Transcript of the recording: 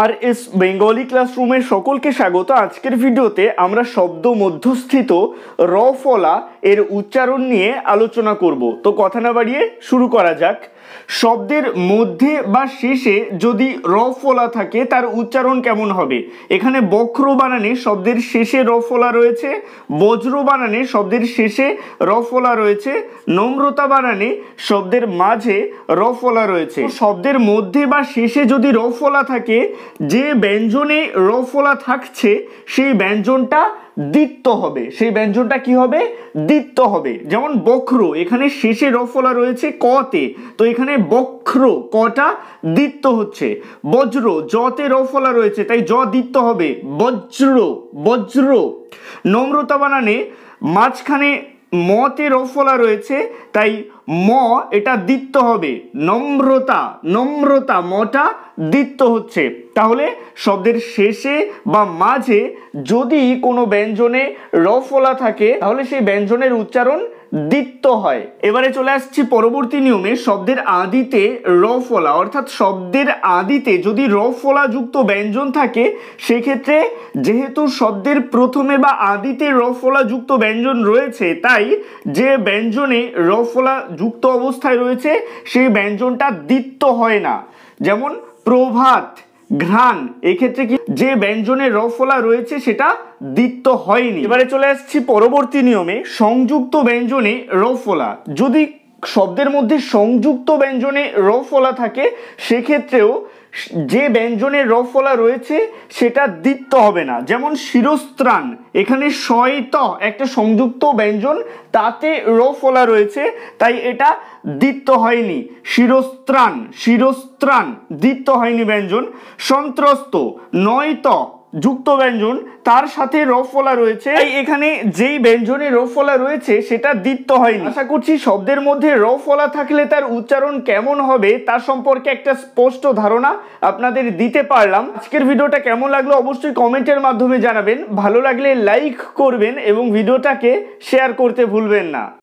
আর S Bengali ক্লাসরুমের সকলকে স্বাগত আজকের ভিডিওতে আমরা শব্দ মধ্যস্থিত র ফলা এর উচ্চারণ নিয়ে আলোচনা করব তো কথা না বাড়িয়ে শুরু করা যাক শব্দের মধ্যে বা শেষে যদি র ফলা থাকে তার উচ্চারণ কেমন হবে এখানে বক্র বানানে শব্দের শেষে র ফলা রয়েছে বজ্র বানানে শব্দের শেষে র ফলা রয়েছে নম্রতা বানানে শব্দের মাঝে র ফলা রয়েছে শব্দের মধ্যে বা শেষে যদি র ফলা থাকে যে ব্যঞ্জনে র ফলা থাকছে সেই ব্যঞ্জনটা দিত্য হবে সেই ব্যঞ্জনটা কি হবে দিত্য হবে যেমন বক্র এখানে শেষে রফলা রয়েছে কতে তো এখানে বক্র কটা দিত্য হচ্ছে বজ্র জতে রফলা রয়েছে তাই জ দিত্য হবে বজ্র বজ্র নম্রতা বানানে মাঝখানে মতে রফলা রয়েছে তাই ম এটা দিত্য হবে নম্রতা নম্রতা মটা দিত্য হচ্ছে তাহলে শব্দের শেষে বা মাঝে যদি কোনো ব্যঞ্জনে রফলা থাকে তাহলে সেই ব্যঞ্জনের উচ্চারণ দিত্য হয় এবারে চলে আসছি পরবর্তী নিয়মে শব্দের আদিতে র ফলা অর্থাৎ শব্দের আদিতে যদি র ফলা যুক্ত ব্যঞ্জন থাকে সেক্ষেত্রে যেহেতু শব্দের প্রথমে বা আদিতে র ফলা যুক্ত ব্যঞ্জন রয়েছে তাই যে ব্যঞ্জনে র ফলা যুক্ত অবস্থায় রয়েছে সেই ব্যঞ্জনটা দিত্য হয় না যেমন প্রভাত ঘ্রাণ এক্ষেত্রে কি যে ব্যঞ্জনের রফলা রয়েছে সেটা দিত্য হয়নি এবারে চলে আসছি পরবর্তী নিয়মে সংযুক্ত ব্যঞ্জনে রফলা যদি শব্দের মধ্যে সংযুক্ত ব্যঞ্জনে র ফলা থাকে সেক্ষেত্রেও যে ব্যঞ্জনে র ফলা রয়েছে সেটা দিত্য হবে না যেমন শিরস্ত্রাণ এখানে শয়ত একটা সংযুক্ত ব্যঞ্জন তাতে র ফলা রয়েছে তাই এটা দিত্য হয়নি শিরস্ত্রাণ শিরস্ত্রাণ দিত্য হয়নি ব্যঞ্জন সন্ত্রস্ত নয়ত যুক্ত ব্যঞ্জন তার সাথে রফলা রয়েছে তাই এখানে যেই ব্যঞ্জনে রফলা রয়েছে সেটা দ্বিত্ব হয়নি আশা করছি শব্দের মধ্যে রফলা থাকলে তার উচ্চারণ কেমন হবে তার সম্পর্কে একটা স্পষ্ট ধারণা আপনাদের দিতে পারলাম আজকের ভিডিওটা কেমন লাগলো অবশ্যই কমেন্টের মাধ্যমে জানাবেন ভালো লাগলে লাইক করবেন এবং ভিডিওটাকে শেয়ার করতে ভুলবেন না